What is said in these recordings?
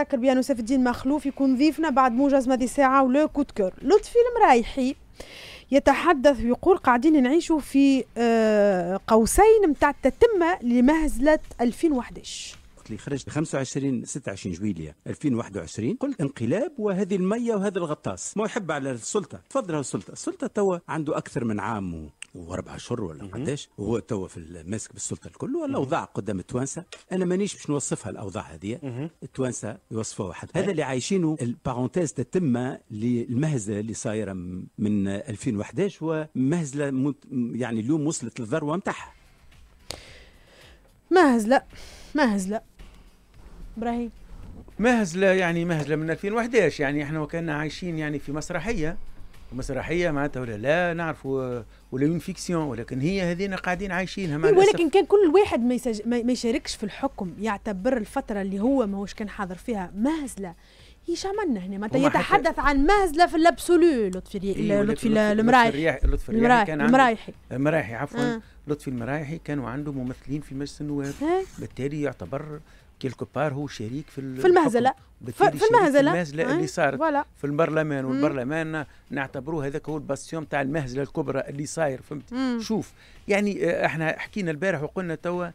نتذكر بيانو سيف الدين مخلوف يكون ضيفنا بعد موجز ماضي ساعة ولو كوت كور لطفي المرايحي يتحدث ويقول قاعدين نعيشوا في آه، قوسين متاع التتمة لمهزلة 2011 اللي خرجت 25 26 جويلية 2021 قلت انقلاب وهذه المية وهذا الغطاس ما يحب على السلطة تفضل السلطة السلطة توا عنده أكثر من عام واربع اشهر ولا قداش وهو توا في ماسك بالسلطه الكل والاوضاع قدام التوانسه انا مانيش باش نوصفها الاوضاع هذه التوانسه يوصفوها واحد هذا اللي عايشينه البارونتيز تتم للمهزله اللي صايره من 2011 ومهزله يعني اليوم وصلت للذروه نتاعها مهزله مهزله ابراهيم مهزله يعني مهزله من 2011 يعني احنا وكنا عايشين يعني في مسرحيه مسرحيه معناتها ولا لا نعرف ولا اون فيكسيون ولكن هي هذينا قاعدين عايشينها مع ولكن كان كل واحد ما, يسج... ما يشاركش في الحكم يعتبر الفتره اللي هو ماهوش كان حاضر فيها مهزله ايش عملنا هنا معناتها يتحدث عن مهزله في اللابسولو لطفي إيه لطفي المرايحي لطفي المرايحي كان المرايحي المرايحي عفوا آه. لطفي المرايحي كانوا عنده ممثلين في مجلس النواب آه. بالتالي يعتبر كيلكو بار هو شريك في في المهزله في المهزله المهزله اللي صارت ولا. في البرلمان والبرلمان نعتبروه هذاك هو الباستيون تاع المهزله الكبرى اللي صاير فهمت شوف يعني آه، احنا حكينا البارح وقلنا توا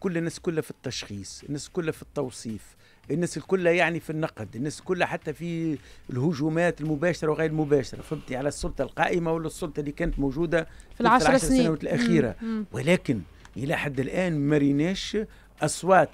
كل الناس كلها في التشخيص الناس كلها في التوصيف الناس كلها يعني في النقد الناس كلها حتى في الهجومات المباشره وغير المباشره فهمتي على السلطه القائمه ولا السلطه اللي كانت موجوده في العشر سنوات الاخيره مم. مم. ولكن الى حد الان ما اصوات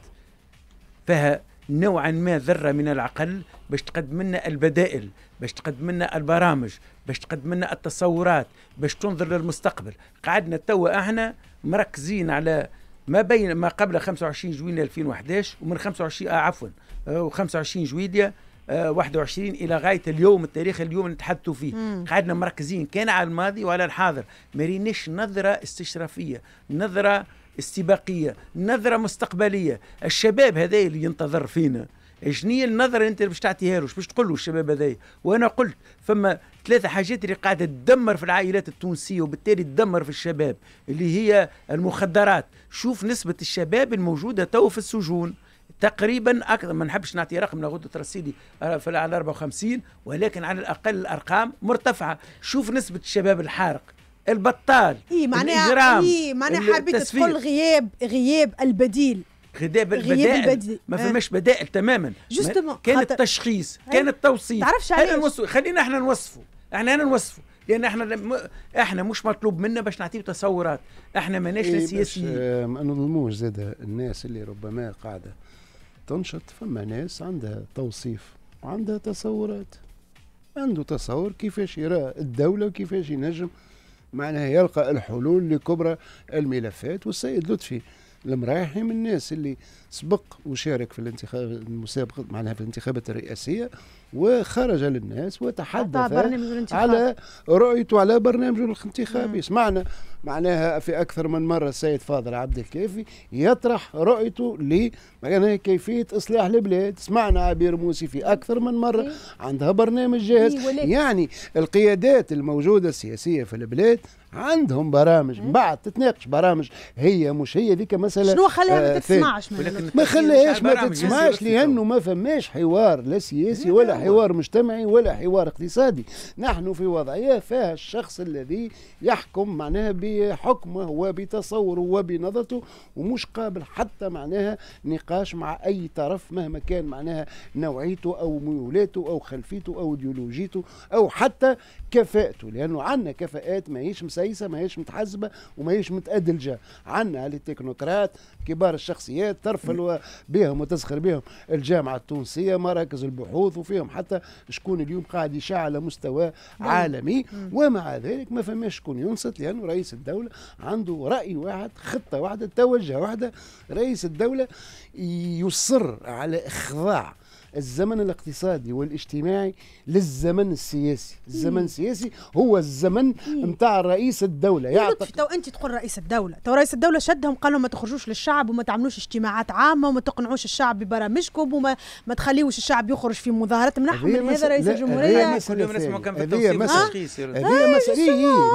فيها نوعا ما ذره من العقل باش تقدم لنا البدائل باش تقدم لنا البرامج باش تقدم لنا التصورات باش تنظر للمستقبل قعدنا توا احنا مركزين على ما بين ما قبل 25 جويليا 2011 ومن 25 آه عفوا و 25 جويليا آه 21 آه، الى غايه اليوم التاريخ اليوم اللي نتحدثوا فيه مم. قعدنا مركزين كان على الماضي وعلى الحاضر ما نظره استشرافيه نظره استباقيه نظره مستقبليه الشباب هذا اللي ينتظر فينا شنو النظره انت باش تعطيها له باش تقول له الشباب هذايا وانا قلت فما ثلاثه حاجات اللي قاعده تدمر في العائلات التونسيه وبالتالي تدمر في الشباب اللي هي المخدرات شوف نسبه الشباب الموجوده تو في السجون تقريبا اكثر ما نحبش نعطي رقم لغدة رصيدي على 54 ولكن على الاقل الارقام مرتفعه شوف نسبه الشباب الحارق البطال اي معناها اي معناها حبيت تقول غياب غياب البديل غياب البديل ما فماش آه. بدائل تماما جوستومون كان خطر. التشخيص كان التوصيف تعرفش علاش نوصف خلينا احنا نوصفه احنا انا نوصفه لان احنا لم... احنا مش مطلوب منا باش نعطيه تصورات احنا ماناش إيه سياسيين آه ما نظلموش زاد الناس اللي ربما قاعده تنشط فما ناس عندها توصيف وعندها تصورات عنده تصور كيفاش يرى الدوله وكيفاش ينجم معناها يلقى الحلول لكبرى الملفات والسيد لطفي المرايح من الناس اللي سبق وشارك في الانتخاب المسابقة معناها في الانتخابات الرئاسية وخرج للناس وتحدث على رؤيته على برنامجه الانتخابي سمعنا معناها في أكثر من مرة السيد فاضل عبد الكافي يطرح رؤيته ل معناها كيفية إصلاح البلاد سمعنا عبير موسي في أكثر من مرة إيه. عندها برنامج جاهز إيه، يعني القيادات الموجودة السياسية في البلاد عندهم برامج إيه؟ من بعد تتناقش برامج هي مش هي ذيك مسألة شنو خلاها ما آه، تسمعش ما خلاهاش ما تسمعش لأنه ما فماش حوار لا سياسي ولا حوار مجتمعي ولا حوار اقتصادي نحن في وضعية فيها الشخص الذي يحكم معناها بحكمه وبتصوره وبنظرته ومش قابل حتى معناها نقاش مع أي طرف مهما كان معناها نوعيته أو ميولاته أو خلفيته أو ايديولوجيته أو حتى كفاءته لأنه عندنا كفاءات ماهيش مسألة سايسه ماهيش متحزبه وماهيش متأدلجه عندنا التكنوقراط كبار الشخصيات ترفل بهم وتسخر بهم الجامعه التونسيه مراكز البحوث وفيهم حتى شكون اليوم قاعد يشاع على مستوى عالمي ومع ذلك ما فماش شكون ينصت لانه رئيس الدوله عنده راي واحد خطه واحده توجه واحده رئيس الدوله يصر على اخضاع الزمن الاقتصادي والاجتماعي للزمن السياسي الزمن السياسي هو الزمن نتاع رئيس الدوله يعتقد تو انت تقول رئيس الدوله تو رئيس الدوله شدهم قالوا ما تخرجوش للشعب وما تعملوش اجتماعات عامه وما تقنعوش الشعب ببرامجكم وما ما تخليوش الشعب يخرج في مظاهرات من هذا آه؟ رئيس الجمهوريه كل يوم نسمعوا كان في هذه إيه، مسألة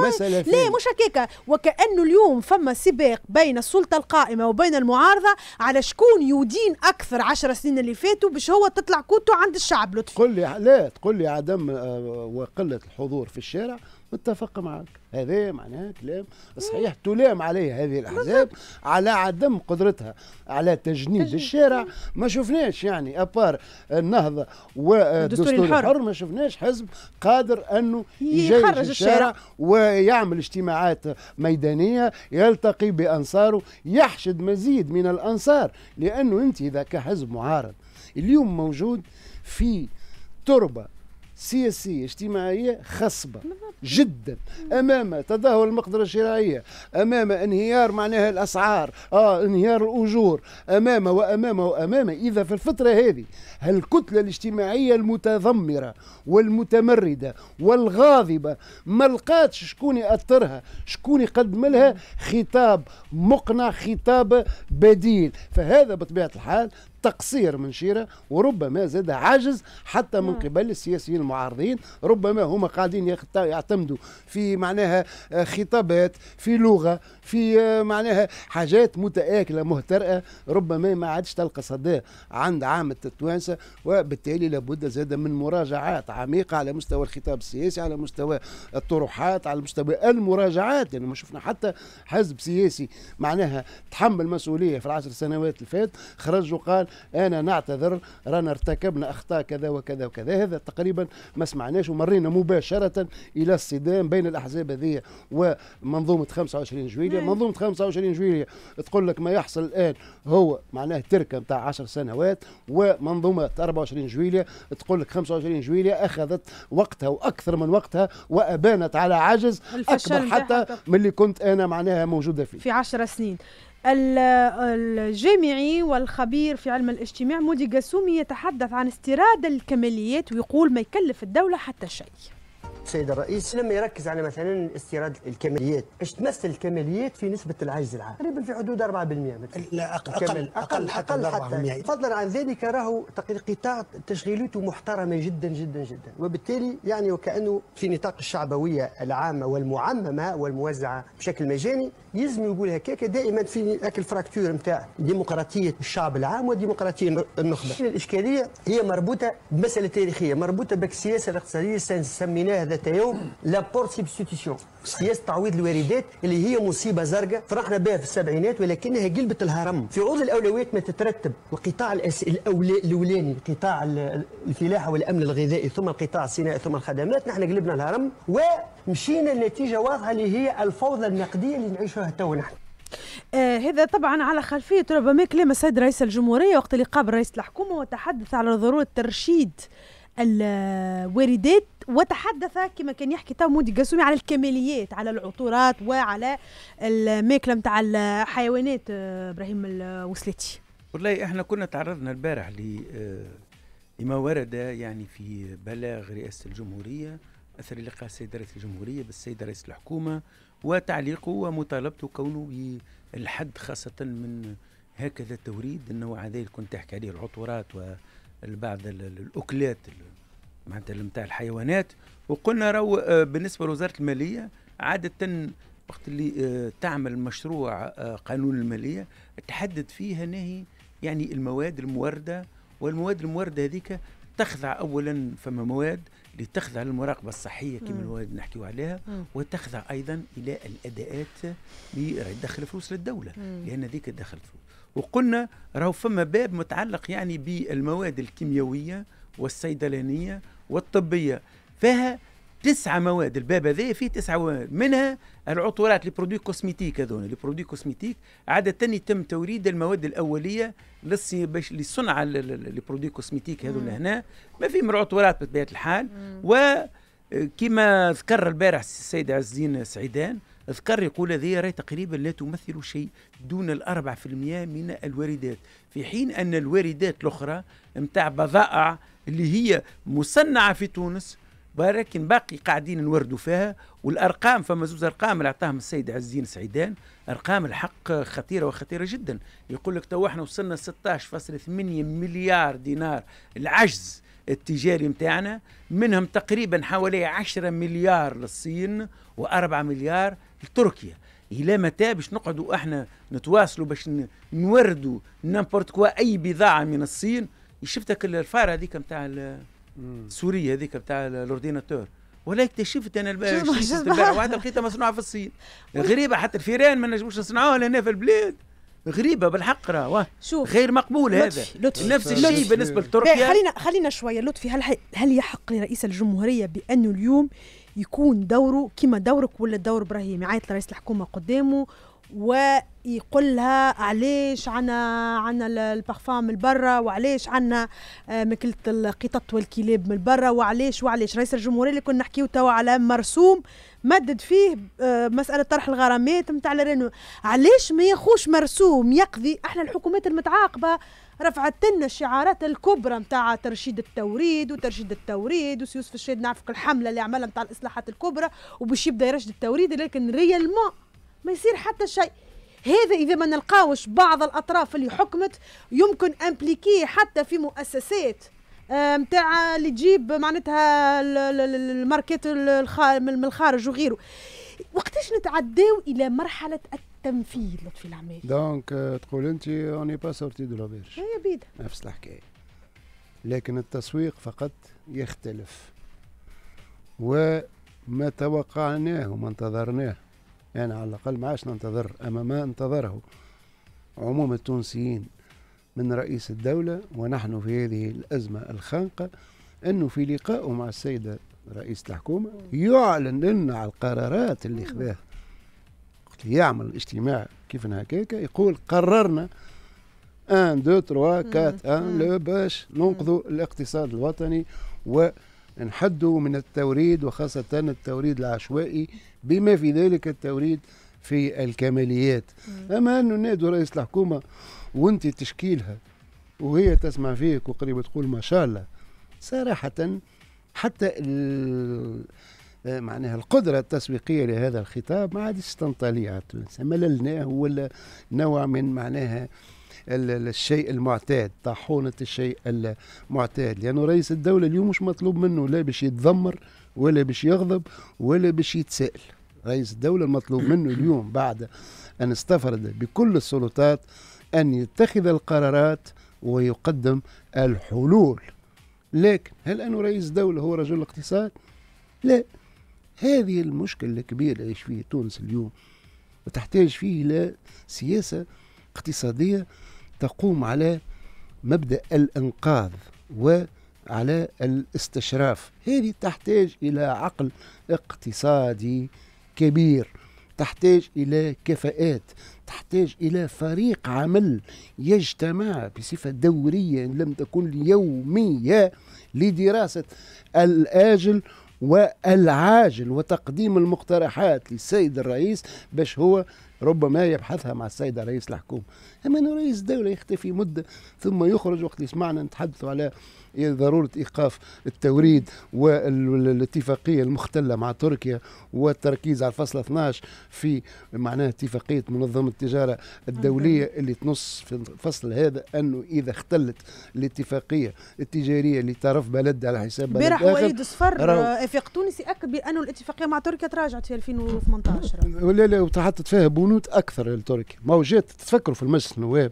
مسألة لا مش هكاك وكأنه اليوم فما سباق بين السلطة القائمة وبين المعارضة على شكون يدين أكثر عشر سنين اللي فاتوا باش هو تطلع كوتو عند الشعب لطفي قل لي لا تقول لي عدم آه، وقله الحضور في الشارع متفق معك هذا معناه كلام صحيح تلام عليه هذه الاحزاب على عدم قدرتها على تجنيد, الشارع ما شفناش يعني ابار النهضه والدستور الحر. الحر ما شفناش حزب قادر انه يخرج الشارع, الشارع ويعمل اجتماعات ميدانيه يلتقي بانصاره يحشد مزيد من الانصار لانه انت اذا كحزب معارض اليوم موجود في تربه سياسية اجتماعية خصبة جدا أمام تدهور المقدرة الشرائية أمام انهيار معناها الأسعار آه انهيار الأجور أمام وأمام وأمام إذا في الفترة هذه الكتلة الاجتماعية المتذمرة والمتمردة والغاضبة ما لقاتش شكون يأثرها شكون يقدم لها خطاب مقنع خطاب بديل فهذا بطبيعة الحال تقصير من شيرة وربما زاد عاجز حتى من نعم. قبل السياسيين المعارضين ربما هما قاعدين يعتمدوا في معناها آه، خطابات في لغة في آه، معناها حاجات متآكلة مهترئة ربما ما عادش تلقى صدى عند عامة التوانسة وبالتالي لابد زاد من مراجعات عميقة على مستوى الخطاب السياسي على مستوى الطروحات على مستوى المراجعات يعني ما شفنا حتى حزب سياسي معناها تحمل مسؤولية في العشر سنوات الفات خرج وقال أنا نعتذر رانا ارتكبنا أخطاء كذا وكذا وكذا هذا تقريبا ما سمعناش ومرينا مباشرة إلى الصدام بين الأحزاب هذه ومنظومة 25 جويلية جويلية منظومة 25 جويلية تقول لك ما يحصل الآن هو معناه تركة نتاع 10 سنوات ومنظومة 24 جويلية تقول لك 25 جويلية أخذت وقتها وأكثر من وقتها وأبانت على عجز أكبر حتى من اللي كنت أنا معناها موجودة فيه في 10 سنين الجامعي والخبير في علم الاجتماع مودي قاسومي يتحدث عن استيراد الكماليات ويقول ما يكلف الدولة حتى شيء السيد الرئيس لما يركز على مثلا استيراد الكماليات باش تمثل الكماليات في نسبه العجز العام تقريبا في حدود 4% مثلا لا أقل, اقل اقل حتى اقل حتى فضلا عن ذلك راهو قطاع تشغيلته محترمه جدا جدا جدا وبالتالي يعني وكانه في نطاق الشعبويه العامه والمعممه والموزعه بشكل مجاني يلزم يقول هكاك دائما في هاك الفراكتور نتاع ديمقراطيه الشعب العام وديمقراطيه النخبه الاشكاليه هي مربوطه بمساله تاريخيه مربوطه بالسياسه الاقتصاديه سميناها ذا لا لابور سبستيتيسيون سياسه تعويض الواردات اللي هي مصيبه زرقاء فرحنا بها في السبعينات ولكنها قلبت الهرم في عوض الاولويات ما تترتب القطاع الاولاني قطاع الفلاحه والامن الغذائي ثم القطاع الصناعي ثم الخدمات نحن قلبنا الهرم ومشينا لنتيجه واضحه اللي هي الفوضى النقديه اللي نعيشها تو نحن آه هذا طبعا على خلفية ربما كلام السيد رئيس الجمهورية وقت اللقاء رئيس الحكومة وتحدث على ضرورة ترشيد الواردات وتحدث كما كان يحكي تو مودي قاسومي على الكماليات على العطورات وعلى الماكله نتاع الحيوانات آه، ابراهيم الوسلتي والله احنا كنا تعرضنا البارح آه، لما ورد يعني في بلاغ رئاسه الجمهوريه اثر لقاء السيد رئيس الجمهوريه بالسيد رئيس الحكومه وتعليقه ومطالبته كونه بالحد خاصه من هكذا توريد النوع هذا اللي كنت تحكي عليه العطورات وبعض الاكلات معناتها نتاع الحيوانات وقلنا راهو آه، بالنسبه لوزاره الماليه عاده وقت اللي آه، تعمل مشروع آه، قانون الماليه تحدد فيها نهي يعني المواد المورده والمواد المورده هذيك تخضع اولا فما مواد اللي تخضع للمراقبه الصحيه كما المواد نحكيو عليها وتخضع ايضا الى الاداءات اللي تدخل فلوس للدوله لان هذيك دخلت فلوس وقلنا راهو فما باب متعلق يعني بالمواد الكيميائيه والصيدلانيه والطبيه فيها تسعة مواد الباب هذايا فيه تسعة مواد منها العطورات لي برودوي كوسميتيك هذون لي برودوي كوسميتيك عادة يتم توريد المواد الأولية للصي باش للصنعة لي برودوي كوسميتيك هذون هنا ما فيهم العطورات بطبيعة الحال وكما ذكر البارح السيد عز الدين سعيدان ذكر يقول هذه راي تقريبا لا تمثل شيء دون الأربع في المئة من الواردات في حين أن الواردات الأخرى نتاع بضائع اللي هي مصنعه في تونس ولكن باقي قاعدين نوردوا فيها والارقام فما زوز ارقام اللي عطاهم السيد عز الدين سعيدان ارقام الحق خطيره وخطيره جدا يقول لك تو احنا وصلنا 16.8 مليار دينار العجز التجاري متاعنا منهم تقريبا حوالي 10 مليار للصين و4 مليار لتركيا الى متى باش نقعدوا احنا نتواصلوا باش نوردوا نامبورت كوا اي بضاعه من الصين شفتك الفاره هذيك نتاع السورية هذيك نتاع الاورديناتور ولا اكتشفت انا البارح واحد لقيتها مصنوعه في الصين غريبه حتى الفيران ما نجموش نصنعوها هنا في البلاد غريبه بالحق راه شوف غير مقبول لطفي. هذا لطفي. نفس الشيء بالنسبه إيه. لتركيا إيه، خلينا خلينا شويه لطفي هل هل يحق لرئيس الجمهوريه بانه اليوم يكون دوره كما دورك ولا دور ابراهيم يعيط لرئيس الحكومه قدامه و يقول لها علاش عنا عنا البارفان من برا وعلاش عنا آه، ماكلة القطط والكلاب من برا وعلاش وعلاش رئيس الجمهوريه اللي كنا نحكيو توا على مرسوم مدد فيه آه، مسألة طرح الغرامات نتاع الرينو علاش ما ياخوش مرسوم يقضي احنا الحكومات المتعاقبة رفعت لنا الشعارات الكبرى نتاع ترشيد التوريد وترشيد التوريد وسيوسف في نعرف الحملة اللي عملها نتاع الإصلاحات الكبرى وباش يبدا يرشد التوريد لكن ريالمون ما يصير حتى شيء هذا إذا ما نلقاوش بعض الأطراف اللي حكمت يمكن امبليكي حتى في مؤسسات نتاع آه، اللي تجيب معناتها الماركات من الخارج وغيره وقتاش نتعداو الى مرحله التنفيذ لطفي العمال دونك آه، تقول انت اوني با سورتي دو لابيرش هي بيد نفس الحكايه لكن التسويق فقط يختلف وما توقعناه وما انتظرناه يعني على الأقل ما عادش ننتظر أما ما انتظره عموم التونسيين من رئيس الدولة ونحن في هذه الأزمة الخانقة أنه في لقائه مع السيدة رئيس الحكومة يعلن لنا على القرارات اللي خذاها قلت لي يعمل اجتماع كيف هكاك يقول قررنا ان دو تروا كات ان لو باش ننقذوا الاقتصاد الوطني و نحدوا من التوريد وخاصة التوريد العشوائي بما في ذلك التوريد في الكماليات أما أنه نادوا رئيس الحكومة وانت تشكيلها وهي تسمع فيك وقريبة تقول ما شاء الله صراحة حتى آه، معناها القدرة التسويقية لهذا الخطاب ما عادش تنطلي على مللناه ولا نوع من معناها الشيء المعتاد طاحونه الشيء المعتاد لانه رئيس الدوله اليوم مش مطلوب منه لا باش يتذمر ولا باش يغضب ولا باش يتسائل رئيس الدوله المطلوب منه اليوم بعد ان استفرد بكل السلطات ان يتخذ القرارات ويقدم الحلول لكن هل أنه رئيس دولة هو رجل الاقتصاد؟ لا هذه المشكلة الكبيرة اللي يعيش فيه تونس اليوم وتحتاج فيه إلى سياسة اقتصادية تقوم على مبدا الانقاذ وعلى الاستشراف هذه تحتاج الى عقل اقتصادي كبير تحتاج الى كفاءات تحتاج الى فريق عمل يجتمع بصفه دوريه ان لم تكن يوميه لدراسه الاجل والعاجل وتقديم المقترحات للسيد الرئيس باش هو ربما يبحثها مع السيد رئيس الحكومة أما أن رئيس الدولة يختفي مدة ثم يخرج وقت يسمعنا نتحدث على ضرورة إيقاف التوريد والاتفاقية المختلة مع تركيا والتركيز على الفصل 12 في معناه اتفاقية منظمة التجارة الدولية نعم. اللي تنص في الفصل هذا أنه إذا اختلت الاتفاقية التجارية اللي طرف بلد على حساب بلد آخر وليد صفر آه، افاق تونسي أكد بأنه الاتفاقية مع تركيا تراجعت في 2018 لا لا وتحطت فيها البنود اكثر للتركي موجات تفكروا في المجلس النواب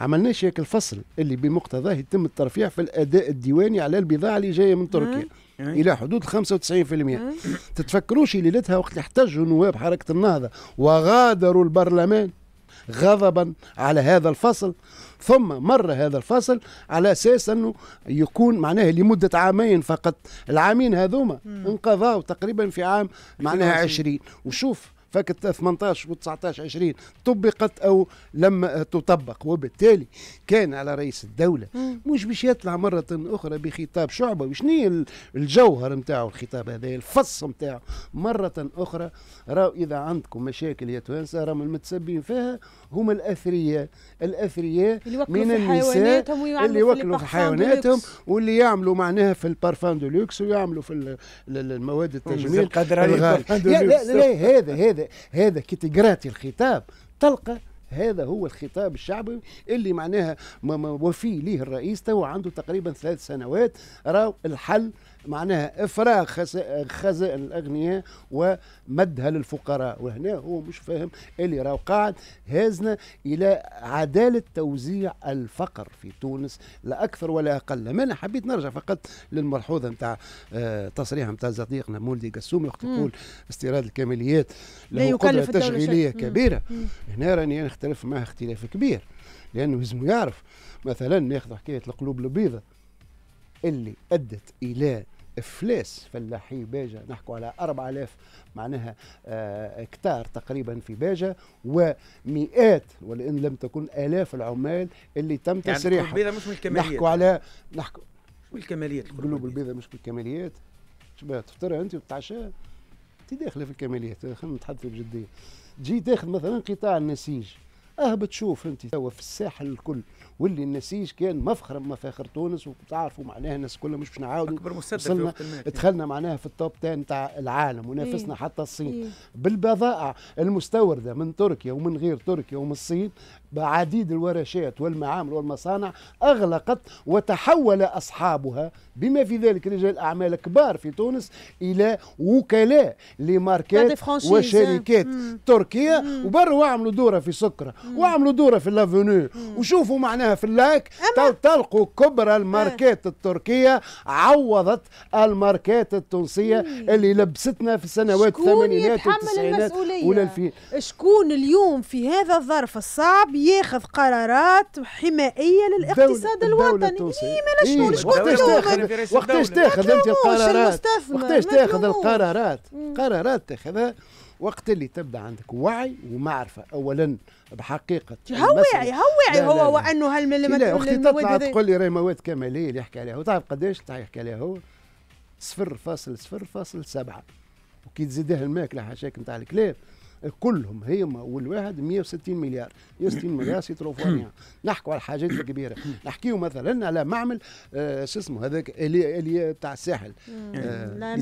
عملناش هيك الفصل اللي بمقتضاه يتم الترفيع في الاداء الديواني على البضاعه اللي جايه من تركيا أه، أه. الى حدود 95% أه. تتفكروش لتها وقت اللي احتجوا نواب حركه النهضه وغادروا البرلمان غضبا على هذا الفصل ثم مر هذا الفصل على اساس انه يكون معناه لمده عامين فقط العامين هذوما انقضاوا تقريبا في عام معناها 20 وشوف فك 18 و19 20 طبقت او لم تطبق وبالتالي كان على رئيس الدوله مش باش يطلع مره اخرى بخطاب شعبه وشنو الجوهر نتاعو الخطاب هذا الفص نتاعو مره اخرى راو اذا عندكم مشاكل يا توانسه راهم المتسببين فيها هم الاثرياء الاثرياء من النساء اللي يوكلوا في حيواناتهم واللي يعملوا معناها في البارفان دو لوكس ويعملوا في المواد التجميل القدرة لا لا هذا هذا هذا هذا كي تقراتي الخطاب تلقى هذا هو الخطاب الشعبي اللي معناها وفي ليه الرئيس تو عنده تقريبا ثلاث سنوات راو الحل معناها إفراغ خزائن الأغنياء ومدها للفقراء وهنا هو مش فاهم اللي راه قاعد هازنا إلى عدالة توزيع الفقر في تونس لا أكثر ولا أقل أنا حبيت نرجع فقط للملحوظة نتاع آه، تصريح نتاع صديقنا مولدي قسومي وقت يقول استيراد الكماليات له قدرة تشغيلية كبيرة مم. هنا راني نختلف معه اختلاف كبير لأنه لازم يعرف مثلا ناخذ حكاية القلوب البيضاء اللي أدت إلى افلاس فلاحي باجه نحكوا على 4000 معناها آه، هكتار تقريبا في باجه ومئات وان لم تكن الاف العمال اللي تم يعني مش من الكماليات نحكوا على نحكوا شو الكماليات قلوب البيضه مش من الكماليات شبه تفطر انت وتتعشى انت داخله في الكماليات خلينا نتحدث بجديه تجي تاخذ مثلا قطاع النسيج اه بتشوف انت توا في الساحل الكل واللي النسيج كان مفخر مفاخر تونس وتعرفوا معناها الناس كلها مش باش نعاودوا اكبر وصلنا دخلنا معناها في التوب 10 نتاع العالم ونافسنا إيه؟ حتى الصين إيه؟ بالبضائع المستورده من تركيا ومن غير تركيا ومن الصين بعديد الورشات والمعامل والمصانع اغلقت وتحول اصحابها بما في ذلك رجال اعمال كبار في تونس الى وكلاء لماركات وشركات تركيه وبروا عملوا دوره في سكره واعملوا دوره في لافونو وشوفوا معناها في اللاك تلقوا كبرى الماركات إيه. التركيه عوضت الماركات التونسيه اللي لبستنا في السنوات الثمانينات والتسعينات والالفين شكون اليوم في هذا الظرف الصعب ياخذ قرارات حمائيه للاقتصاد الوطني اي مالا شنو شكون وقتاش تاخذ انت القرارات وقتاش تاخذ القرارات قرارات تاخذها وقت اللي تبدا عندك وعي ومعرفه اولا بحقيقه هو يهوعي هو هو وانه هالملمات لا اختي تطلع تقول لي راهي مواد كماليه اللي يحكي عليها هو تعرف قداش يحكي عليها هو 0.0.7 وكي تزيدها الماكله حاشاك نتاع الكلاب كلهم هيما والواحد 160 مليار 160 مليار سي ترو نحكوا على الحاجات الكبيره نحكيو مثلا على معمل آه، شو اسمه هذاك اللي تاع الساحل آه، لا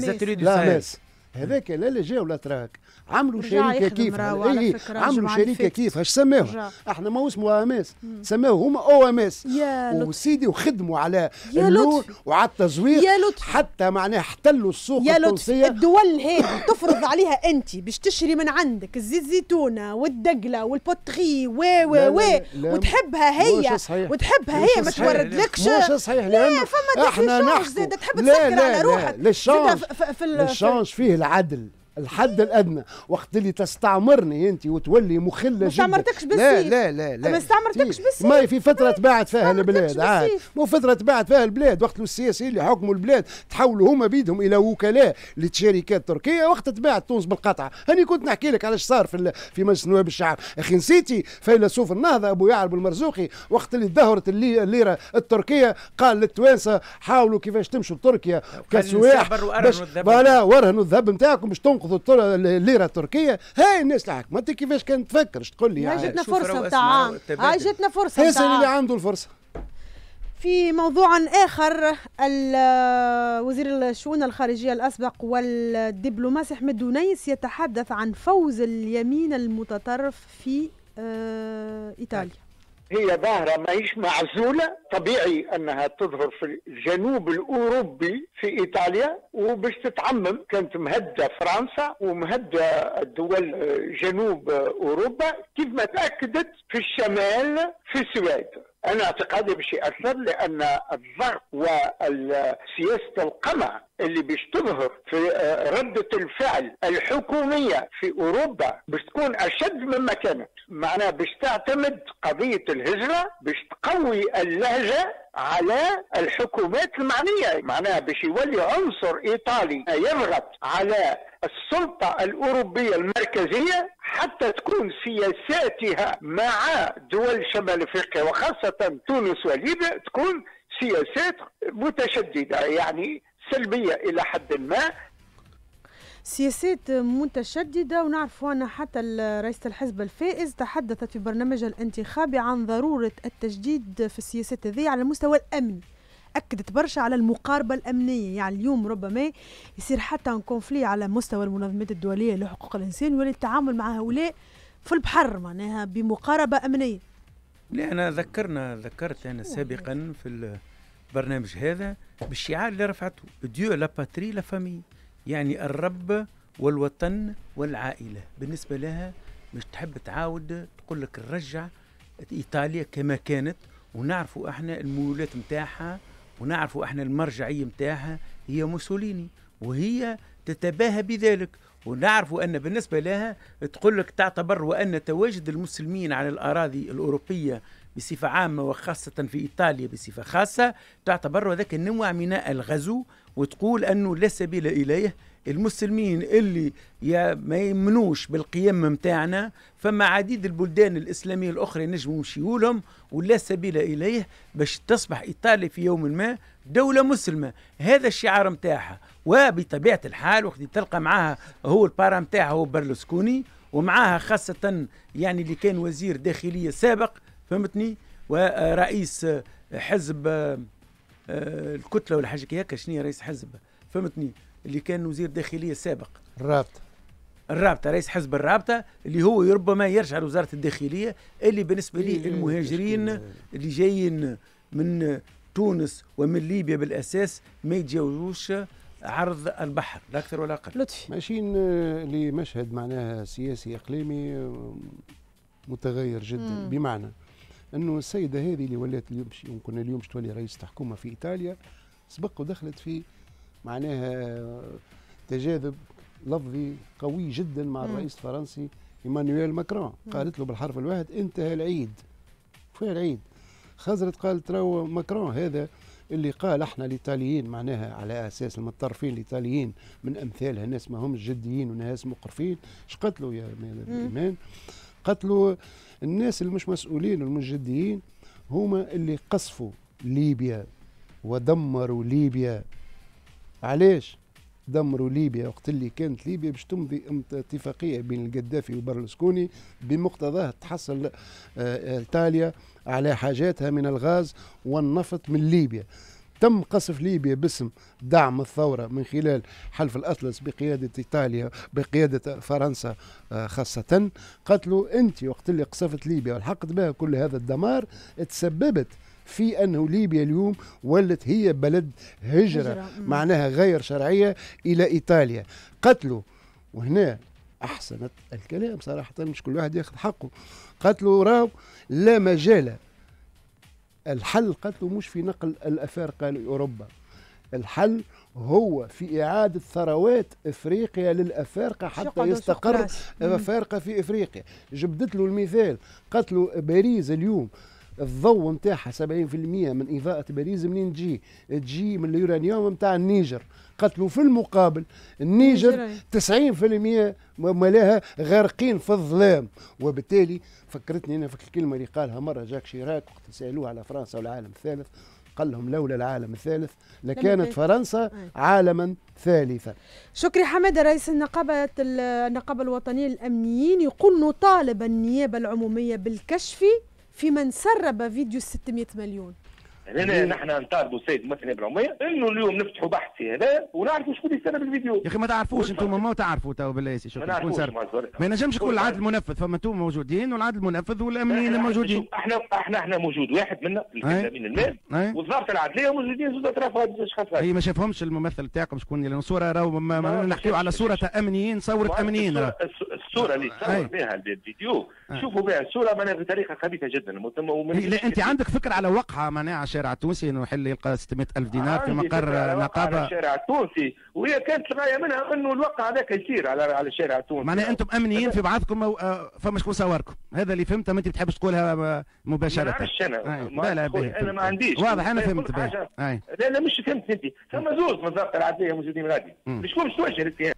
ماس هذاك لا لا جاو الاتراك عملوا شركه كيف اي عملوا شركه كيف اش سماوها احنا ما اسمه ام اس سماوه هما او ام اس وسيدي وخدموا على اللون وعلى التزوير يا حتى معناه احتلوا السوق يا التونسيه الدول هذه تفرض عليها انت باش تشري من عندك الزيت زيتونه والدقله والبوتري و و و وتحبها هي وتحبها هي ما توردلكش مش صحيح لا فما احنا تحب تسكر على روحك لا لا الشانج فيه العدل الحد الادنى وقت اللي تستعمرني انت وتولي مخله ما استعمرتكش بالسيف لا لا لا ما استعمرتكش إيه. بالسيف ما في فتره تباعت فيها البلاد عاد مو فتره تباعت فيها البلاد وقت السياسيين اللي حكموا البلاد تحولوا هما بيدهم الى وكلاء لشركات تركيه وقت تباعت تونس بالقطعه هاني كنت نحكي لك على صار في في مجلس نواب الشعب اخي نسيتي فيلسوف النهضه ابو يعرب المرزوقي وقت اللي دهرت الليره التركيه قال للتوانسه حاولوا كيفاش تمشوا لتركيا كسواح فوالا ورهنوا الذهب نتاعكم باش تنقل ينقضوا الليره التركيه هاي الناس ما انت كيفاش كان تفكر تقول لي يعني جاتنا فرصه تاع هاي جاتنا فرصه تاع اللي عنده الفرصه في موضوع آخر وزير الشؤون الخارجية الأسبق والدبلوماسي أحمد دونيس يتحدث عن فوز اليمين المتطرف في آه، إيطاليا هي ظاهرة ما هيش معزولة طبيعي أنها تظهر في الجنوب الأوروبي في إيطاليا وباش تتعمم كانت مهدة فرنسا ومهدة دول آه، جنوب آه، أوروبا كيف ما تأكدت في الشمال في السويد انا اعتقادي باش ياثر لان الضغط وسياسه القمع اللي تظهر في آه، ردة الفعل الحكومية في أوروبا تكون أشد مما كانت باش تعتمد قضية الهجرة تقوي اللهجة على الحكومات المعنية معناها باش يولي عنصر إيطالي يضغط على السلطة الأوروبية المركزية حتى تكون سياساتها مع دول شمال أفريقيا وخاصة تونس وليبيا تكون سياسات متشددة يعني سلبية إلى حد ما سياسات متشددة ونعرف أن حتى رئيس الحزب الفائز تحدثت في برنامجها الانتخابي عن ضرورة التجديد في السياسات هذه على المستوى الأمني اكدت برشا على المقاربه الامنيه يعني اليوم ربما يصير حتى كونفلي على مستوى المنظمات الدوليه لحقوق الانسان ولا التعامل مع هؤلاء في البحر معناها بمقاربه امنيه لا انا ذكرنا ذكرت انا سابقا في البرنامج هذا بالشعار اللي رفعته ديو لا باتري لا فامي يعني الرب والوطن والعائله بالنسبه لها مش تحب تعاود تقول لك نرجع ايطاليا كما كانت ونعرفوا احنا المولات نتاعها ونعرفوا احنا المرجعية متاعها هي موسوليني وهي تتباهى بذلك ونعرفوا أن بالنسبة لها تقول لك تعتبر وأن تواجد المسلمين على الأراضي الأوروبية بصفة عامة وخاصة في إيطاليا بصفة خاصة تعتبر ذاك النوع من الغزو وتقول أنه لا سبيل إليه المسلمين اللي ما يمنوش بالقيم متاعنا فما عديد البلدان الإسلامية الأخرى نجموا لهم ولا سبيل إليه باش تصبح إيطاليا في يوم ما دولة مسلمة هذا الشعار متاعها وبطبيعة الحال وقت تلقى معاها هو البارا متاعها هو برلسكوني ومعاها خاصة يعني اللي كان وزير داخلية سابق فهمتني ورئيس حزب آه، الكتلة ولا حاجة هكا شنو رئيس حزب فهمتني اللي كان وزير داخليه السابق الرابطه الرابطه رئيس حزب الرابطه اللي هو ربما يرجع لوزاره الداخليه اللي بالنسبه لي إيه، المهاجرين اللي جايين من تونس ومن ليبيا بالاساس ما يتجاوزوش عرض البحر لا اكثر ولا اقل لطفي ماشيين آه، لمشهد معناها سياسي اقليمي آه، متغير جدا مم. بمعنى انه السيده هذه اللي ولات اليوم يمكن اليوم تولي رئيسه حكومه في ايطاليا سبق ودخلت في معناها تجاذب لفظي قوي جدا مع الرئيس الفرنسي ايمانويل ماكرون قالت له بالحرف الواحد انتهى العيد فين العيد خزرت قالت راهو ماكرون هذا اللي قال احنا الايطاليين معناها على اساس المتطرفين الايطاليين من امثال هالناس ما همش جديين وناس مقرفين اش قتلوا يا ايمان قتلوا الناس اللي مش مسؤولين والمجديين هما اللي قصفوا ليبيا ودمروا ليبيا علاش دمروا ليبيا وقت اللي كانت ليبيا باش تمضي اتفاقيه بين القدافي وبرلسكوني بمقتضاه تحصل آه، آه، ايطاليا على حاجاتها من الغاز والنفط من ليبيا تم قصف ليبيا باسم دعم الثورة من خلال حلف الأطلس بقيادة إيطاليا بقيادة فرنسا آه، خاصة قالت له أنت وقت اللي قصفت ليبيا والحقت بها كل هذا الدمار تسببت في انه ليبيا اليوم ولت هي بلد هجره, هجرة. معناها غير شرعيه الى ايطاليا قتلوا وهنا احسنت الكلام صراحه مش كل واحد ياخذ حقه قتلوا راو لا مجال الحل قتلوا مش في نقل الافارقه لاوروبا الحل هو في إعادة ثروات إفريقيا للأفارقة حتى يستقر أفارقة في إفريقيا جبدت له المثال قتلوا باريس اليوم الضوء نتاعها 70% من اضاءه باريس منين تجي؟ تجي من اليورانيوم نتاع النيجر قتلوا في المقابل النيجر 90% ملاها غارقين في الظلام وبالتالي فكرتني انا في الكلمه اللي قالها مره جاك شيراك وقت سالوه على فرنسا والعالم الثالث قال لهم لولا العالم الثالث لكانت فرنسا آه. عالما ثالثا شكري حماده رئيس النقابه النقابه الوطنيه للامنيين يقول نطالب النيابه العموميه بالكشف في من سرب فيديو 600 مليون يعني هنا نحن نطالبوا السيد الممثل العموميه انه اليوم نفتحوا بحث في هذا ونعرفوا شكون اللي سرب الفيديو يا اخي ما تعرفوش انتم ما تعرفوا تو بالله يا شكرا شكون سرب ما ينجمش يكون العدل المنفذ فما انتم موجودين والعدل المنفذ والامنيين الموجودين موجودين احنا احنا احنا موجود واحد منا من المال والضابط العدليه موجودين زوج اطراف هذه الاشخاص هي ما شافهمش الممثل تاعكم شكون اللي صوره راهو نحكيو على صوره امنيين صوره امنيين الصوره اللي تصور بها الفيديو آه. شوفوا بها الصوره معناها بطريقه خبيثه جدا لا انت عندك فكره على وقعها معناها على الشارع التونسي انه يحل يلقى 600000 دينار في مقر نقابه على الشارع التونسي وهي كانت الغايه منها انه الوقع هذاك يصير على على الشارع التونسي معناها انتم امنيين في بعضكم فما شكون صوركم هذا اللي فهمته ما انت تحبش تقولها مباشره ما انا لا لا انا ما عنديش واضح انا فهمت لا لا مش فهمت انت فما زوز من الضبط العادية موجودين غادي مش مش توجه الاتهام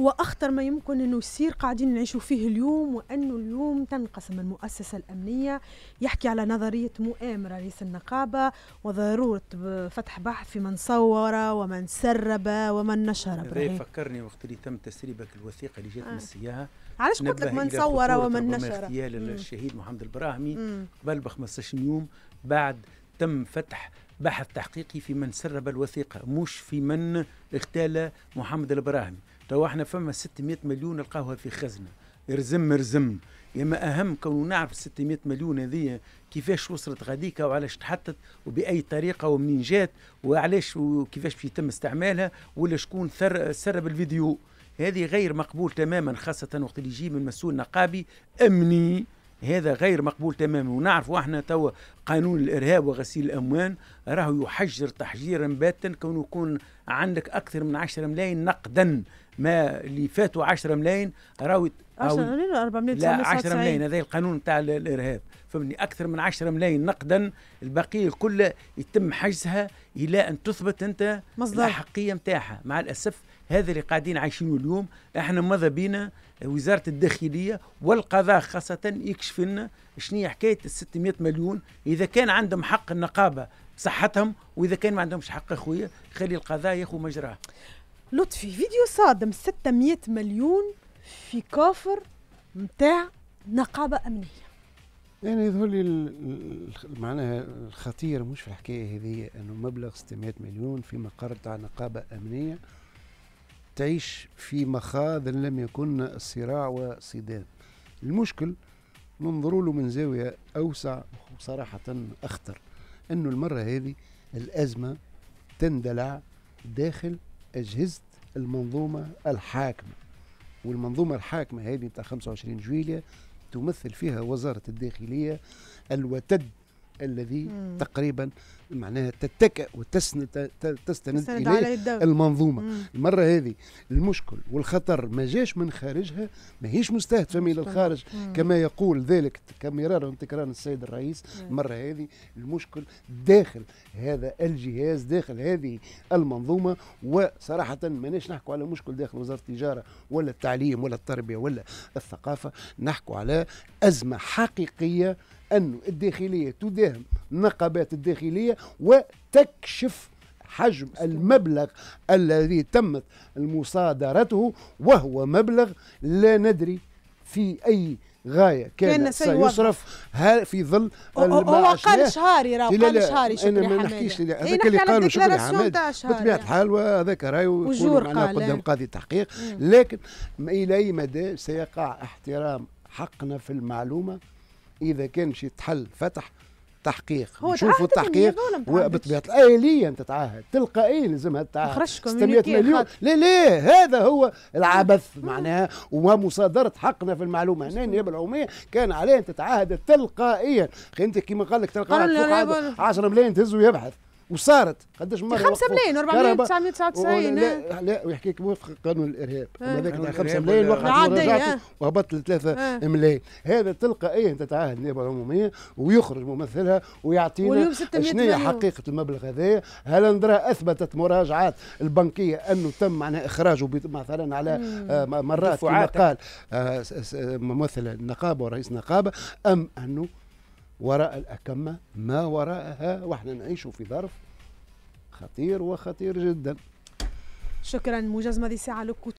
هو أخطر ما يمكن أنه يصير قاعدين نعيشوا فيه اليوم وأنه اليوم تنقسم المؤسسة الأمنية يحكي على نظرية مؤامرة رئيس النقابة وضرورة فتح بحث في من صور ومن سرب ومن نشر هذا فكرني وقت اللي تم تسريبك الوثيقة اللي جات آه. من السياحة علاش قلت لك من صور ومن نشر اغتيال الشهيد محمد البراهمي قبل ب 15 يوم بعد تم فتح بحث تحقيقي في من سرب الوثيقة مش في من اغتال محمد البراهمي تو احنا فما 600 مليون القهوه في خزنه رزم رزم ما اهم كون نعرف 600 مليون هذه كيفاش وصلت غاديكا وعلاش تحطت وباي طريقه ومنين جات وعلاش وكيفاش يتم استعمالها ولا شكون سرب الفيديو هذه غير مقبول تماما خاصه وقت اللي يجي من مسؤول نقابي امني هذا غير مقبول تماما ونعرفوا احنا توا قانون الارهاب وغسيل الاموال راهو يحجر تحجيرا باتا كونه يكون عندك اكثر من 10 ملايين نقدا ما اللي فاتوا 10 ملايين راهو 10 ملايين ولا 4 ملايين لا 10 ملايين هذا القانون نتاع الارهاب فهمني اكثر من 10 ملايين نقدا البقيه الكل يتم حجزها الى ان تثبت انت مصدر. الاحقيه نتاعها مع الاسف هذا اللي قاعدين عايشينه اليوم احنا ماذا بينا وزاره الداخليه والقضاء خاصه يكشف لنا شنو هي حكايه ال 600 مليون اذا كان عندهم حق النقابه بصحتهم واذا كان ما عندهمش حق اخويا خلي القضاء ياخذ مجراه لطفي فيديو صادم 600 مليون في كافر نتاع نقابة أمنية يعني يظهر لي معناها الخطير مش في الحكاية هذه أنه مبلغ 600 مليون في مقر تاع نقابة أمنية تعيش في مخاض لم يكن الصراع وصدام المشكل ننظروا له من زاوية أوسع وصراحة أخطر أنه المرة هذه الأزمة تندلع داخل أجهزة المنظومة الحاكمة والمنظومة الحاكمة هذه بتاع 25 جويلية تمثل فيها وزارة الداخلية الوتد الذي مم. تقريبا معناها تتكئ وتسند تستند الى المنظومه مم. المره هذه المشكل والخطر ما جاش من خارجها ماهيش مستهدفه من الخارج مم. كما يقول ذلك كمرارا وتكرارا السيد الرئيس مم. المره هذه المشكل داخل هذا الجهاز داخل هذه المنظومه وصراحه ماناش نحكوا على مشكل داخل وزاره التجاره ولا التعليم ولا التربيه ولا الثقافه نحكوا على ازمه حقيقيه أن الداخلية تداهم النقابات الداخلية وتكشف حجم المبلغ الذي تمت مصادرته وهو مبلغ لا ندري في أي غاية كان, كان سيصرف في ظل هو قال شهاري راه قال شهاري شكري أنا ما نحكيش إيه، هذاك اللي قالوا شكري حماد بطبيعة يعني. الحال وهذاك راهي وجور قال قدام قاضي تحقيق لكن إلى أي مدى سيقع احترام حقنا في المعلومة اذا كان شي يتحل فتح تحقيق نشوفوا التحقيق وبطبيعه الآلية تتعهد تلقائيا لازمها تتعهد 600 مليون لا لا هذا هو العبث معناها ومصادره حقنا في المعلومه هنا النيابه العموميه كان عليها ان تتعاهد تلقائيا انت كما قال لك تلقائيا 10 ملايين تهز ويبحث وصارت قداش مره 5 ملايين 499 لا ويحكي لك وفق قانون الارهاب اه. هذاك 5 ملايين وقع وهبط ل 3 ملايين هذا تلقائيا تتعاهد النيابه العموميه ويخرج ممثلها ويعطينا شنو هي حقيقه المبلغ هذايا هل نرى اثبتت مراجعات البنكيه انه تم معناها اخراجه مثلا على آه، مرات كما قال آه، ممثل النقابه ورئيس النقابه ام انه وراء الأكمة ما وراءها وإحنا نعيش في ظرف خطير وخطير جدا شكرا موجز ماضي ساعة لك